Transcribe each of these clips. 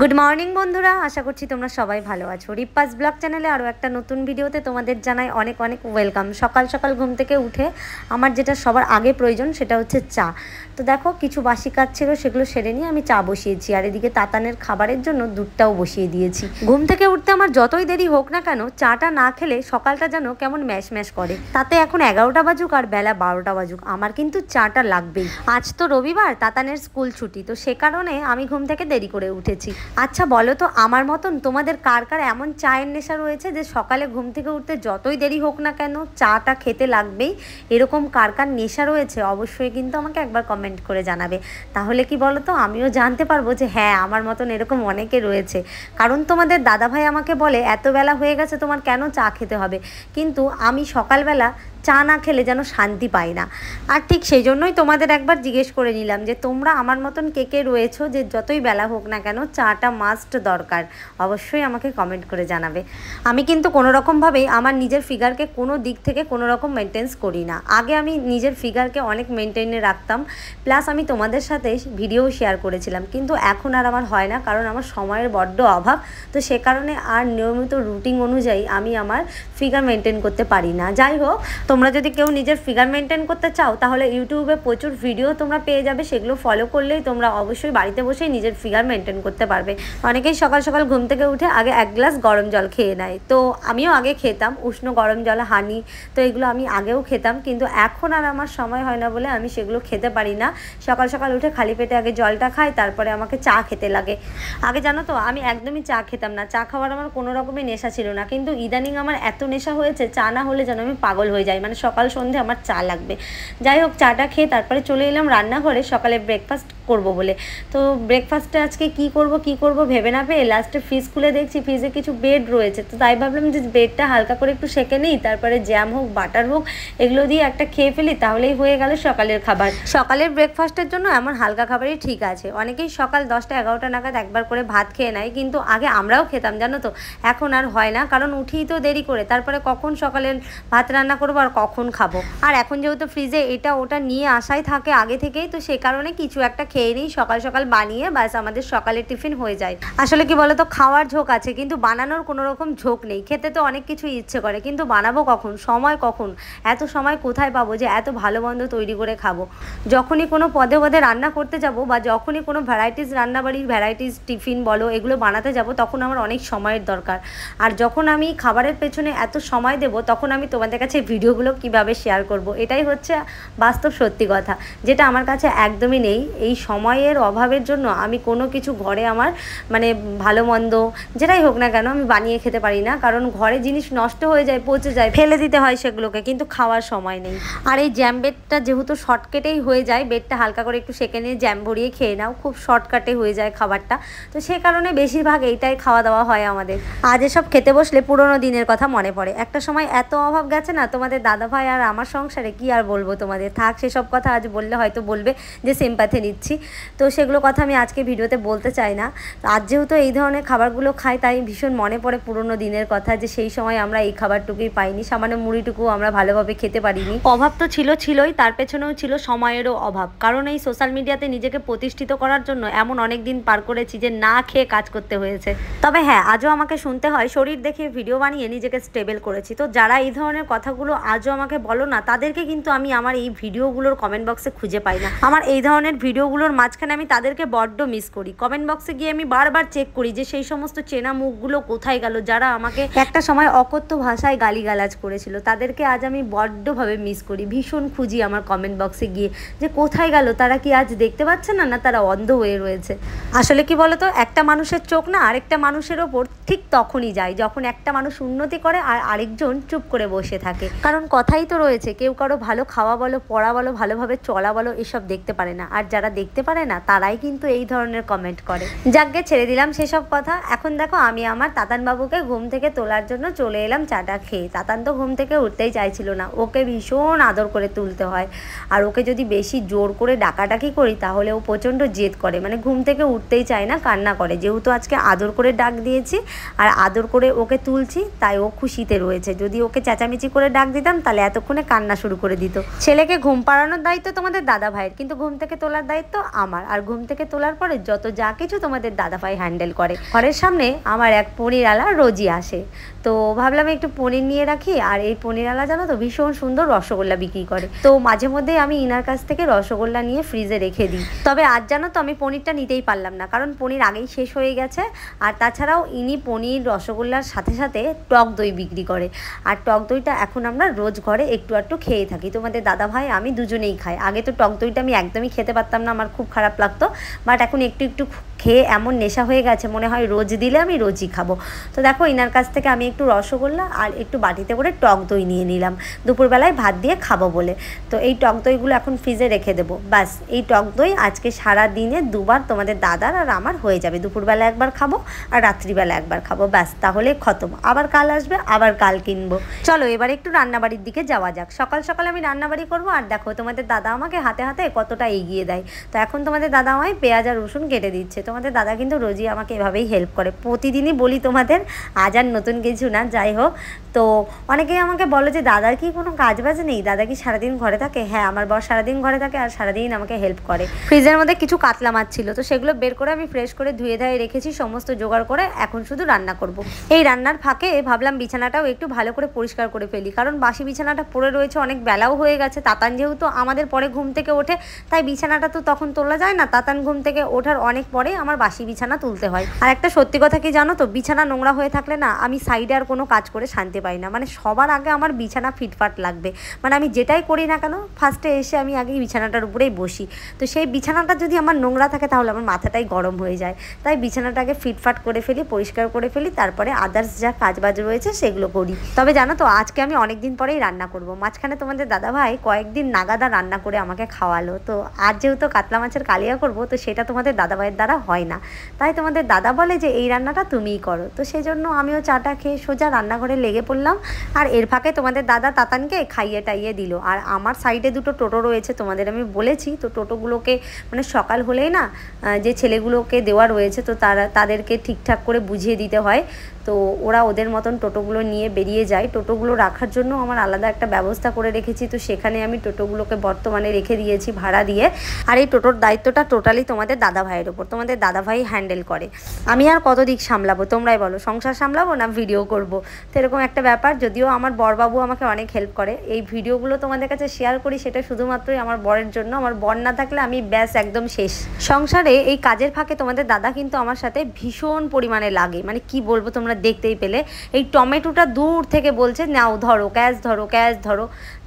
Good morning বন্ধুরা আশা করছি তোমরা সবাই ভালো আছো রিপাস ব্লগ চ্যানেলে আরও একটা নতুন ভিডিওতে তোমাদের জানাই অনেক অনেক ওয়েলকাম সকাল সকাল ঘুম থেকে উঠে আমার যেটা সবার আগে প্রয়োজন সেটা হচ্ছে চা তো দেখো কিছু বাসি কাজ ছিল সেগুলো সেরে নিয়ে আমি চা বসিয়েছি আর এদিকে তাতানের খাবারের জন্য দুধটাও বসিয়ে দিয়েছি ঘুম থেকে উঠতে আমার যতই দেরি হোক না কেন চাটা না খেলে সকালটা যেন কেমন ম্যাশ ম্যাশ করে তাতে এখন এগারোটা বাজুক আর বেলা বারোটা বাজুক আমার কিন্তু চাটা লাগবেই আজ তো রবিবার তাতানের স্কুল ছুটি তো সে কারণে আমি ঘুম থেকে দেরি করে উঠেছি আচ্ছা বলো তো আমার মতন তোমাদের কার কার এমন চায়ের নেশা রয়েছে যে সকালে ঘুম থেকে উঠতে যতই দেরি হোক না কেন চাটা খেতে লাগবেই এরকম কার কার নেশা রয়েছে অবশ্যই কিন্তু আমাকে একবার কমেন্ট করে জানাবে তাহলে কি বলো তো আমিও জানতে পারবো যে হ্যাঁ আমার মতন এরকম অনেকে রয়েছে কারণ তোমাদের দাদাভাই আমাকে বলে এত বেলা হয়ে গেছে তোমার কেন চা খেতে হবে কিন্তু আমি সকালবেলা চা না খেলে যেন শান্তি পাই না আর ঠিক সেই জন্যই তোমাদের একবার জিজ্ঞেস করে নিলাম যে তোমরা আমার মতন কে কে রয়েছো যে যতই বেলা হোক না কেন চা খাওয়াটা মাস্ট দরকার অবশ্যই আমাকে কমেন্ট করে জানাবে আমি কিন্তু কোনো রকমভাবেই আমার নিজের ফিগারকে কোনো দিক থেকে কোনো রকম মেনটেন্স করি না আগে আমি নিজের ফিগারকে অনেক মেনটেনে রাখতাম প্লাস আমি তোমাদের সাথে ভিডিও শেয়ার করেছিলাম কিন্তু এখন আর আমার হয় না কারণ আমার সময়ের বড্ড অভাব তো সে কারণে আর নিয়মিত রুটিন অনুযায়ী আমি আমার ফিগার মেনটেন করতে পারি না যাই হোক তোমরা যদি কেউ নিজের ফিগার মেনটেন করতে চাও তাহলে ইউটিউবে প্রচুর ভিডিও তোমরা পেয়ে যাবে সেগুলো ফলো করলেই তোমরা অবশ্যই বাড়িতে বসেই নিজের ফিগার মেনটেন করতে পারবে পারবে অনেকেই সকাল সকাল ঘুম থেকে উঠে আগে এক গ্লাস গরম জল খেয়ে নেয় তো আমিও আগে খেতাম উষ্ণ গরম জল হানি তো এগুলো আমি আগেও খেতাম কিন্তু এখন আর আমার সময় হয় না বলে আমি সেগুলো খেতে পারি না সকাল সকাল উঠে খালি পেটে আগে জলটা খাই তারপরে আমাকে চা খেতে লাগে আগে জানো তো আমি একদমই চা খেতাম না চা খাওয়ার আমার কোনো রকমই নেশা ছিল না কিন্তু ইদানিং আমার এত নেশা হয়েছে চা না হলে যেন আমি পাগল হয়ে যাই মানে সকাল সন্ধে আমার চা লাগবে যাই হোক চাটা খেয়ে তারপরে চলে এলাম রান্নাঘরে সকালে ব্রেকফাস্ট করব বলে তো ব্রেকফাস্টে আজকে কি করব কি করব ভেবে না পেয়ে লাস্টে ফ্রিজ খুলে দেখছি ফ্রিজে কিছু বেড রয়েছে তো তাই ভাবলাম যে বেডটা হালকা করে একটু সেঁকে নিই তারপরে জ্যাম হোক বাটার হোক এগুলো দিয়ে একটা খেয়ে ফেলি তাহলেই হয়ে গেল সকালের খাবার সকালের ব্রেকফাস্টের জন্য এমন হালকা খাবারই ঠিক আছে অনেকেই সকাল দশটা এগারোটা নাগাদ একবার করে ভাত খেয়ে নেয় কিন্তু আগে আমরাও খেতাম জানো তো এখন আর হয় না কারণ উঠেই তো দেরি করে তারপরে কখন সকালের ভাত রান্না করবো আর কখন খাবো আর এখন যেহেতু ফ্রিজে এটা ওটা নিয়ে আসাই থাকে আগে থেকেই তো সে কারণে কিছু একটা খেয়ে নিই সকাল সকাল বানিয়ে বাস আমাদের সকালের টিফিন হয়ে যায় আসলে কি বলতো খাওয়ার ঝোঁক আছে কিন্তু বানানোর কোনো রকম ঝোঁক নেই খেতে তো অনেক কিছু ইচ্ছে করে কিন্তু বানাবো কখন সময় কখন এত সময় কোথায় পাবো যে এত ভালো মন্দ তৈরি করে খাবো যখনই কোনো পদে পদে রান্না করতে যাব বা যখনই কোনো ভ্যারাইটিস রান্নাবাড়ির ভ্যারাইটিস টিফিন বলো এগুলো বানাতে যাব তখন আমার অনেক সময়ের দরকার আর যখন আমি খাবারের পেছনে এত সময় দেব তখন আমি তোমাদের কাছে ভিডিওগুলো কিভাবে শেয়ার করব এটাই হচ্ছে বাস্তব সত্যি কথা যেটা আমার কাছে একদমই নেই এই সময়ের অভাবের জন্য আমি কোনো কিছু ঘরে আমার আমার মানে ভালো মন্দ যেটাই হোক না কেন আমি বানিয়ে খেতে পারি না কারণ ঘরে জিনিস নষ্ট হয়ে যায় পচে যায় ফেলে দিতে হয় সেগুলোকে কিন্তু খাওয়ার সময় নেই আর এই জ্যাম বেডটা যেহেতু শর্টকেটেই হয়ে যায় বেডটা হালকা করে একটু সেঁকে নিয়ে জ্যাম ভরিয়ে খেয়ে নাও খুব শর্টকাটে হয়ে যায় খাবারটা তো সে কারণে বেশিরভাগ এইটাই খাওয়া দাওয়া হয় আমাদের আজ এসব খেতে বসলে পুরোনো দিনের কথা মনে পড়ে একটা সময় এত অভাব গেছে না তোমাদের দাদা ভাই আর আমার সংসারে কি আর বলবো তোমাদের থাক সেসব কথা আজ বললে হয়তো বলবে যে পাথে নিচ্ছি তো সেগুলো কথা আমি আজকে ভিডিওতে বলতে চাই না আজ যেহেতু এই ধরনের খাবারগুলো খাই তাই ভীষণ মনে পড়ে পুরনো দিনের কথা যে সেই সময় আমরা এই খাবারটুকুই পাইনি সামান্য মুড়িটুকু আমরা ভালোভাবে খেতে পারিনি অভাব তো ছিল ছিলই তার পেছনেও ছিল সময়েরও অভাব কারণ এই সোশ্যাল মিডিয়াতে নিজেকে প্রতিষ্ঠিত করার জন্য এমন অনেক দিন পার করেছি যে না খেয়ে কাজ করতে হয়েছে তবে হ্যাঁ আজও আমাকে শুনতে হয় শরীর দেখে ভিডিও বানিয়ে নিজেকে স্টেবল করেছি তো যারা এই ধরনের কথাগুলো আজও আমাকে বলো না তাদেরকে কিন্তু আমি আমার এই ভিডিওগুলোর কমেন্ট বক্সে খুঁজে পাই না আমার এই ধরনের ভিডিওগুলোর মাঝখানে আমি তাদেরকে বড্ড মিস করি কমেন্ট বক্সে গিয়ে গিয়ে আমি বারবার চেক করি যে সেই সমস্ত চেনা মুখগুলো কোথায় গেল যারা আমাকে একটা সময় অকথ্য ভাষায় গালিগালাজ করেছিল তাদেরকে আজ আমি বড্ডভাবে মিস করি ভীষণ খুঁজি আমার কমেন্ট বক্সে গিয়ে যে কোথায় গেল তারা কি আজ দেখতে পাচ্ছে না না তারা অন্ধ হয়ে রয়েছে আসলে কি বলতো একটা মানুষের চোখ না আরেকটা মানুষের ওপর ঠিক তখনই যায় যখন একটা মানুষ উন্নতি করে আর আরেকজন চুপ করে বসে থাকে কারণ কথাই তো রয়েছে কেউ কারো ভালো খাওয়া বলো পড়া বলো ভালোভাবে চলা বলো এসব দেখতে পারে না আর যারা দেখতে পারে না তারাই কিন্তু এই ধরনের কমেন্ট করে যাকে ছেড়ে দিলাম সেসব কথা এখন দেখো আমি আমার তাতানবাবুকে ঘুম থেকে তোলার জন্য চলে এলাম চাটা খেয়ে তাতান তো ঘুম থেকে উঠতেই চাইছিল না ওকে ভীষণ আদর করে তুলতে হয় আর ওকে যদি বেশি জোর করে ডাকাডাকি করি তাহলে ও প্রচণ্ড জেদ করে মানে ঘুম থেকে উঠতেই চায় না কান্না করে যেহেতু আজকে আদর করে ডাক দিয়েছি আর আদর করে ওকে তুলছি তাই ও খুশিতে রয়েছে যদি ওকে চেঁচামেচি করে ডাক দিতাম তাহলে এতক্ষণে কান্না শুরু করে দিত ছেলেকে ঘুম পাড়ানোর দায়িত্ব তোমাদের দাদা ভাইয়ের কিন্তু ঘুম থেকে তোলার দায়িত্ব আমার আর ঘুম থেকে তোলার পরে যত যা কিছু তোমাদের তোমাদের দাদাভাই হ্যান্ডেল করে ঘরের সামনে আমার এক পনির আলা রোজই আসে তো ভাবলাম একটু পনির নিয়ে রাখি আর এই পনির আলা জানো তো ভীষণ সুন্দর রসগোল্লা বিক্রি করে তো মাঝে মধ্যে আমি ইনার কাছ থেকে রসগোল্লা নিয়ে ফ্রিজে রেখে দিই তবে আজ জানো তো আমি পনিরটা নিতেই পারলাম না কারণ পনির আগেই শেষ হয়ে গেছে আর তাছাড়াও ইনি পনির রসগোল্লার সাথে সাথে টক দই বিক্রি করে আর টক দইটা এখন আমরা রোজ ঘরে একটু একটু খেয়ে থাকি তোমাদের দাদা ভাই আমি দুজনেই খাই আগে তো টক দইটা আমি একদমই খেতে পারতাম না আমার খুব খারাপ লাগতো বাট এখন একটু একটু খেয়ে এমন নেশা হয়ে গেছে মনে হয় রোজ দিলে আমি রোজই খাবো তো দেখো এনার কাছ থেকে আমি একটু রসগোল্লা আর একটু বাটিতে করে টক দই নিয়ে নিলাম দুপুরবেলায় ভাত দিয়ে খাবো বলে তো এই টক দইগুলো এখন ফ্রিজে রেখে দেবো ব্যাস এই টক দই আজকে সারা দিনে দুবার তোমাদের দাদার আর আমার হয়ে যাবে দুপুরবেলা একবার খাবো আর রাত্রিবেলা একবার খাবো ব্যাস তাহলে খতম আবার কাল আসবে আবার কাল কিনবো চলো এবার একটু রান্নাবাড়ির দিকে যাওয়া যাক সকাল সকাল আমি রান্নাবাড়ি করবো আর দেখো তোমাদের দাদা আমাকে হাতে হাতে কতটা এগিয়ে দেয় তো এখন তোমাদের দাদা আমায় পেঁয়াজ আর রসুন কেটে দিচ্ছে তো তোমাদের দাদা কিন্তু রোজই আমাকে এভাবেই হেল্প করে প্রতিদিনই বলি তোমাদের আজ আর নতুন কিছু না যাই হোক তো অনেকেই আমাকে বলে যে দাদার কি কোনো কাজ বাজ নেই দাদা কি সারাদিন ঘরে থাকে হ্যাঁ আমার বর সারাদিন ঘরে থাকে আর সারাদিন আমাকে হেল্প করে ফ্রিজের মধ্যে কিছু কাতলা মাছ ছিল তো সেগুলো বের করে আমি ফ্রেশ করে ধুয়ে ধায়ে রেখেছি সমস্ত জোগাড় করে এখন শুধু রান্না করব। এই রান্নার ফাঁকে ভাবলাম বিছানাটাও একটু ভালো করে পরিষ্কার করে ফেলি কারণ বাসি বিছানাটা পড়ে রয়েছে অনেক বেলাও হয়ে গেছে তাতান যেহেতু আমাদের পরে ঘুম থেকে ওঠে তাই বিছানাটা তো তখন তোলা যায় না তাতান ঘুম থেকে ওঠার অনেক পরে জন্যই আমার বাসি বিছানা তুলতে হয় আর একটা সত্যি কথা কি জানো তো বিছানা নোংরা হয়ে থাকলে না আমি সাইডে আর কোনো কাজ করে শান্তি পাই না মানে সবার আগে আমার বিছানা ফিটফাট লাগবে মানে আমি যেটাই করি না কেন ফার্স্টে এসে আমি আগে বিছানাটার উপরেই বসি তো সেই বিছানাটা যদি আমার নোংরা থাকে তাহলে আমার মাথাটাই গরম হয়ে যায় তাই বিছানাটাকে ফিটফাট করে ফেলি পরিষ্কার করে ফেলি তারপরে আদার্স যা কাজ বাজ রয়েছে সেগুলো করি তবে জানো তো আজকে আমি অনেক দিন পরেই রান্না করব মাঝখানে তোমাদের দাদাভাই কয়েকদিন নাগাদা রান্না করে আমাকে খাওয়ালো তো আর যেহেতু কাতলা মাছের কালিয়া করব তো সেটা তোমাদের দাদাভাইয়ের দ্বারা হয় না তাই তোমাদের দাদা বলে যে এই রান্নাটা তুমিই করো তো সেজন্য আমিও চাটা খেয়ে সোজা রান্নাঘরে লেগে পড়লাম আর এর ফাঁকে তোমাদের দাদা তাতানকে খাইয়ে টাইয়ে দিল আর আমার সাইডে দুটো টোটো রয়েছে তোমাদের আমি বলেছি তো টোটোগুলোকে মানে সকাল হলেই না যে ছেলেগুলোকে দেওয়া রয়েছে তো তারা তাদেরকে ঠিকঠাক করে বুঝিয়ে দিতে হয় তো ওরা ওদের মতন টোটোগুলো নিয়ে বেরিয়ে যায় টোটোগুলো রাখার জন্য আমার আলাদা একটা ব্যবস্থা করে রেখেছি তো সেখানে আমি টোটোগুলোকে বর্তমানে রেখে দিয়েছি ভাড়া দিয়ে আর এই টোটোর দায়িত্বটা টোটালি তোমাদের দাদা ভাইয়ের ওপর তোমাদের দাদা ভাই হ্যান্ডেল করে আমি আর কত দিক সামলাবো তোমরাই বলো সংসার সামলাবো না ভিডিও করব তো এরকম একটা ব্যাপার যদিও আমার বরবাবু আমাকে অনেক হেল্প করে এই ভিডিওগুলো তোমাদের কাছে শেয়ার করি সেটা শুধুমাত্রই আমার বরের জন্য আমার বর না থাকলে আমি ব্যাস একদম শেষ সংসারে এই কাজের ফাঁকে তোমাদের দাদা কিন্তু আমার সাথে ভীষণ পরিমাণে লাগে মানে কি বলবো তোমরা তোমরা দেখতেই পেলে এই টমেটোটা দূর থেকে বলছে নাও ধরো ক্যাশ ধরো ক্যাশ ধরো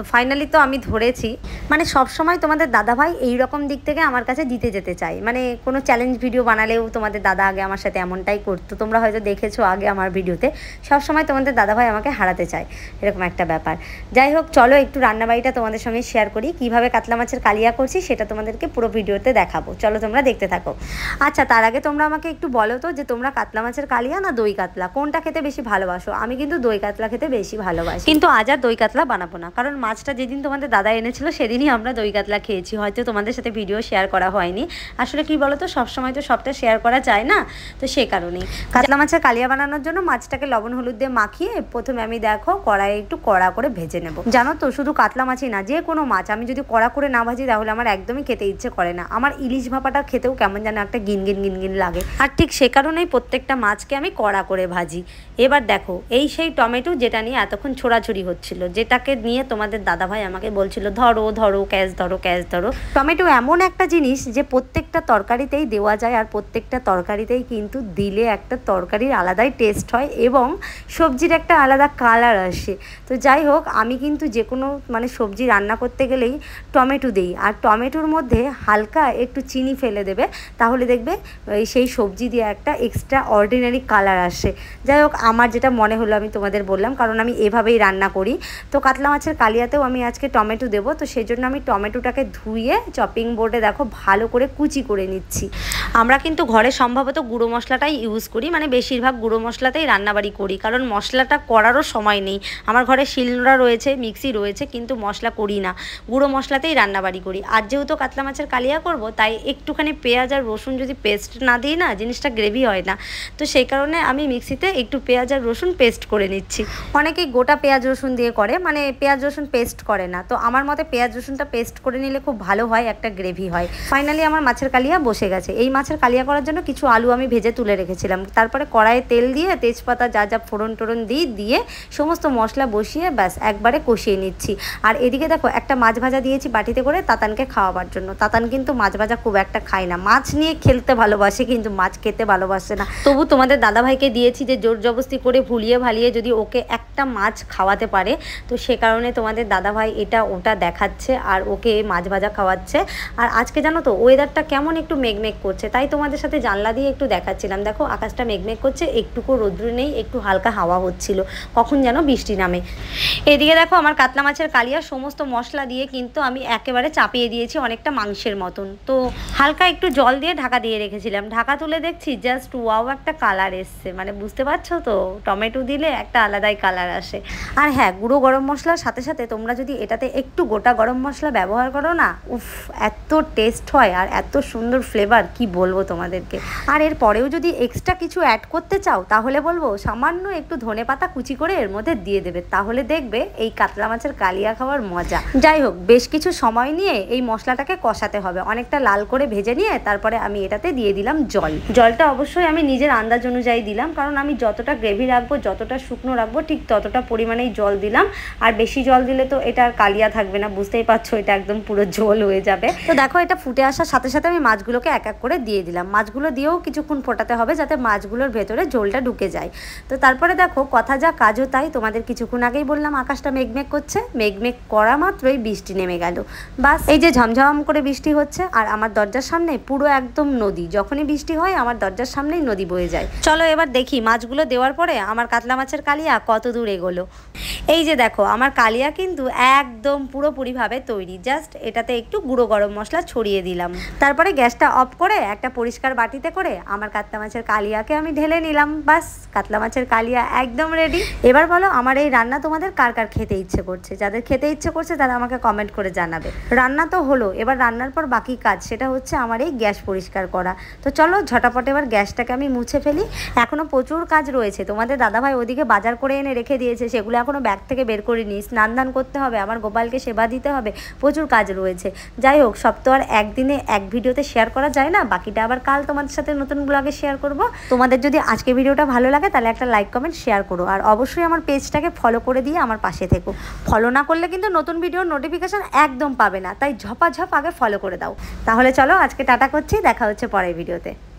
তো ফাইনালি তো আমি ধরেছি মানে সব সময় তোমাদের দাদাভাই এই রকম দিক থেকে আমার কাছে জিতে যেতে চাই মানে কোনো চ্যালেঞ্জ ভিডিও বানালেও তোমাদের দাদা আগে আমার সাথে এমনটাই করতো তোমরা হয়তো দেখেছো আগে আমার ভিডিওতে সব সময় তোমাদের দাদাভাই আমাকে হারাতে চায় এরকম একটা ব্যাপার যাই হোক চলো একটু রান্নাবাড়িটা তোমাদের সঙ্গে শেয়ার করি কিভাবে কাতলা মাছের কালিয়া করছি সেটা তোমাদেরকে পুরো ভিডিওতে দেখাবো চলো তোমরা দেখতে থাকো আচ্ছা তার আগে তোমরা আমাকে একটু বলো তো যে তোমরা কাতলা মাছের কালিয়া না দই কাতলা কোনটা খেতে বেশি ভালোবাসো আমি কিন্তু দই কাতলা খেতে বেশি ভালোবাসি কিন্তু আজ আর দই কাতলা বানাবো না কারণ মাছটা যেদিন তোমাদের দাদা এনেছিল সেদিনই আমরা দই কাতলা খেয়েছি হয়তো তোমাদের সাথে ভিডিও শেয়ার করা হয়নি আসলে কি বলো তো সবসময় তো সবটা শেয়ার করা যায় না তো সে কারণেই কাতলা মাছের কালিয়া বানানোর জন্য মাছটাকে লবণ হলুদ দিয়ে মাখিয়ে প্রথমে আমি দেখো কড়াই একটু কড়া করে ভেজে নেব জানো তো শুধু কাতলা মাছই না যে কোনো মাছ আমি যদি কড়া করে না ভাজি তাহলে আমার একদমই খেতে ইচ্ছে করে না আমার ইলিশ ভাপাটা খেতেও কেমন যেন একটা গিন গিন গিন গিন লাগে আর ঠিক সে কারণেই প্রত্যেকটা মাছকে আমি কড়া করে ভাজি এবার দেখো এই সেই টমেটো যেটা নিয়ে এতক্ষণ ছোড়াছুড়ি হচ্ছিল যেটাকে নিয়ে তোমাদের দাদা দাদাভাই আমাকে বলছিল ধরো ধরো ক্যাশ ধরো ক্যাশ ধরো টমেটো এমন একটা জিনিস যে প্রত্যেকটা তরকারিতেই দেওয়া যায় আর প্রত্যেকটা তরকারিতেই কিন্তু দিলে একটা তরকারির আলাদাই টেস্ট হয় এবং সবজির একটা আলাদা কালার আসে তো যাই হোক আমি কিন্তু যে কোনো মানে সবজি রান্না করতে গেলেই টমেটো দিই আর টমেটোর মধ্যে হালকা একটু চিনি ফেলে দেবে তাহলে দেখবে সেই সবজি দিয়ে একটা এক্সট্রা অর্ডিনারি কালার আসে যাই হোক আমার যেটা মনে হলো আমি তোমাদের বললাম কারণ আমি এভাবেই রান্না করি তো কাতলা মাছের কালিয়া ডালিয়াতেও আমি আজকে টমেটো দেবো তো সেই জন্য আমি টমেটোটাকে ধুয়ে চপিং বোর্ডে দেখো ভালো করে কুচি করে নিচ্ছি আমরা কিন্তু ঘরে সম্ভবত গুঁড়ো মশলাটাই ইউজ করি মানে বেশিরভাগ গুঁড়ো মশলাতেই রান্নাবাড়ি করি কারণ মশলাটা করারও সময় নেই আমার ঘরে শিলনোড়া রয়েছে মিক্সি রয়েছে কিন্তু মশলা করি না গুঁড়ো মশলাতেই রান্নাবাড়ি করি আর যেহেতু কাতলা মাছের কালিয়া করব তাই একটুখানি পেঁয়াজ আর রসুন যদি পেস্ট না দিই না জিনিসটা গ্রেভি হয় না তো সেই কারণে আমি মিক্সিতে একটু পেঁয়াজ আর রসুন পেস্ট করে নিচ্ছি অনেকেই গোটা পেঁয়াজ রসুন দিয়ে করে মানে পেঁয়াজ রসুন পেস্ট করে না তো আমার মতে পেঁয়াজ রসুনটা পেস্ট করে নিলে খুব ভালো হয় একটা গ্রেভি হয় ফাইনালি আমার মাছের কালিয়া বসে গেছে এই মাছের কালিয়া করার জন্য কিছু আলু আমি ভেজে তুলে রেখেছিলাম তারপরে কড়াইয়ে তেল দিয়ে তেজপাতা যা যা ফোড়ন টোড়ন দিই দিয়ে সমস্ত মশলা বসিয়ে ব্যাস একবারে কষিয়ে নিচ্ছি আর এদিকে দেখো একটা মাছ ভাজা দিয়েছি বাটিতে করে তাতানকে খাওয়াবার জন্য তাতান কিন্তু মাছ ভাজা খুব একটা খায় না মাছ নিয়ে খেলতে ভালোবাসে কিন্তু মাছ খেতে ভালোবাসে না তবু তোমাদের দাদাভাইকে দিয়েছি যে জোর জবস্তি করে ভুলিয়ে ভালিয়ে যদি ওকে একটা মাছ খাওয়াতে পারে তো সে কারণে তোমাদের দাদা দাদাভাই এটা ওটা দেখাচ্ছে আর ওকে মাছ ভাজা খাওয়াচ্ছে আর আজকে জানো তো ওয়েদারটা কেমন একটু মেঘমেঘ করছে তাই তোমাদের সাথে জানলা দিয়ে একটু দেখাচ্ছিলাম দেখো আকাশটা মেঘমেঘ করছে একটুকু রোদ্রু নেই একটু হালকা হাওয়া হচ্ছিল কখন যেন বৃষ্টি নামে এদিকে দেখো আমার কাতলা মাছের কালিয়া সমস্ত মশলা দিয়ে কিন্তু আমি একেবারে চাপিয়ে দিয়েছি অনেকটা মাংসের মতন তো হালকা একটু জল দিয়ে ঢাকা দিয়ে রেখেছিলাম ঢাকা তুলে দেখছি জাস্ট ওয়াও একটা কালার এসছে মানে বুঝতে পারছো তো টমেটো দিলে একটা আলাদাই কালার আসে আর হ্যাঁ গুঁড়ো গরম মশলার সাথে সাথে তোমরা যদি এটাতে একটু গোটা গরম মশলা ব্যবহার করো না উফ এত টেস্ট হয় আর এত সুন্দর ফ্লেভার কি বলবো তোমাদেরকে আর এর পরেও যদি এক্সট্রা কিছু অ্যাড করতে চাও তাহলে বলবো সামান্য একটু ধনে পাতা কুচি করে এর মধ্যে দিয়ে দেবে তাহলে দেখবে এই কাতলা মাছের কালিয়া খাওয়ার মজা যাই হোক বেশ কিছু সময় নিয়ে এই মশলাটাকে কষাতে হবে অনেকটা লাল করে ভেজে নিয়ে তারপরে আমি এটাতে দিয়ে দিলাম জল জলটা অবশ্যই আমি নিজের আন্দাজ অনুযায়ী দিলাম কারণ আমি যতটা গ্রেভি রাখবো যতটা শুকনো রাখবো ঠিক ততটা পরিমাণেই জল দিলাম আর বেশি জল দিলে করলে তো এটা আর কালিয়া থাকবে না বুঝতেই পারছো এটা একদম পুরো ঝোল হয়ে যাবে তো দেখো এটা ফুটে আসার সাথে সাথে আমি মাছগুলোকে এক এক করে দিয়ে দিলাম মাছগুলো দিয়েও কিছুক্ষণ ফোটাতে হবে যাতে মাছগুলোর ভেতরে ঝোলটা ঢুকে যায় তো তারপরে দেখো কথা যা কাজও তাই তোমাদের কিছুক্ষণ আগেই বললাম আকাশটা মেঘমেঘ করছে মেঘমেঘ করা মাত্রই বৃষ্টি নেমে গেল বাস এই যে ঝমঝম করে বৃষ্টি হচ্ছে আর আমার দরজার সামনে পুরো একদম নদী যখনই বৃষ্টি হয় আমার দরজার সামনেই নদী বয়ে যায় চলো এবার দেখি মাছগুলো দেওয়ার পরে আমার কাতলা মাছের কালিয়া কত দূর এগোলো এই যে দেখো আমার কালিয়া কিন্তু কিন্তু একদম পুরোপুরিভাবে তৈরি জাস্ট এটাতে একটু গুঁড়ো গরম মশলা ছড়িয়ে দিলাম তারপরে গ্যাসটা অফ করে একটা পরিষ্কার বাটিতে করে আমার কাতলা মাছের কালিয়াকে আমি ঢেলে নিলাম বাস কাতলা মাছের কালিয়া একদম রেডি এবার বলো আমার এই রান্না তোমাদের কার কার খেতে ইচ্ছে করছে যাদের খেতে ইচ্ছে করছে তারা আমাকে কমেন্ট করে জানাবে রান্না তো হলো এবার রান্নার পর বাকি কাজ সেটা হচ্ছে আমার এই গ্যাস পরিষ্কার করা তো চলো ঝটাপট এবার গ্যাসটাকে আমি মুছে ফেলি এখনও প্রচুর কাজ রয়েছে তোমাদের দাদাভাই ওদিকে বাজার করে এনে রেখে দিয়েছে সেগুলো এখনও ব্যাগ থেকে বের করিনি স্নান দান করতে হবে আমার গোপালকে সেবা দিতে হবে প্রচুর কাজ রয়েছে যাই হোক সব তো আর একদিনে এক ভিডিওতে শেয়ার করা যায় না বাকিটা আবার কাল তোমাদের সাথে নতুন ব্লগে শেয়ার করব তোমাদের যদি আজকে ভিডিওটা ভালো লাগে তাহলে একটা লাইক কমেন্ট শেয়ার করো আর অবশ্যই আমার পেজটাকে ফলো করে দিয়ে আমার পাশে থেকো ফলো না করলে কিন্তু নতুন ভিডিওর নোটিফিকেশান একদম পাবে না তাই ঝপাঝপ আগে ফলো করে দাও তাহলে চলো আজকে টাটা করছি দেখা হচ্ছে পরের ভিডিওতে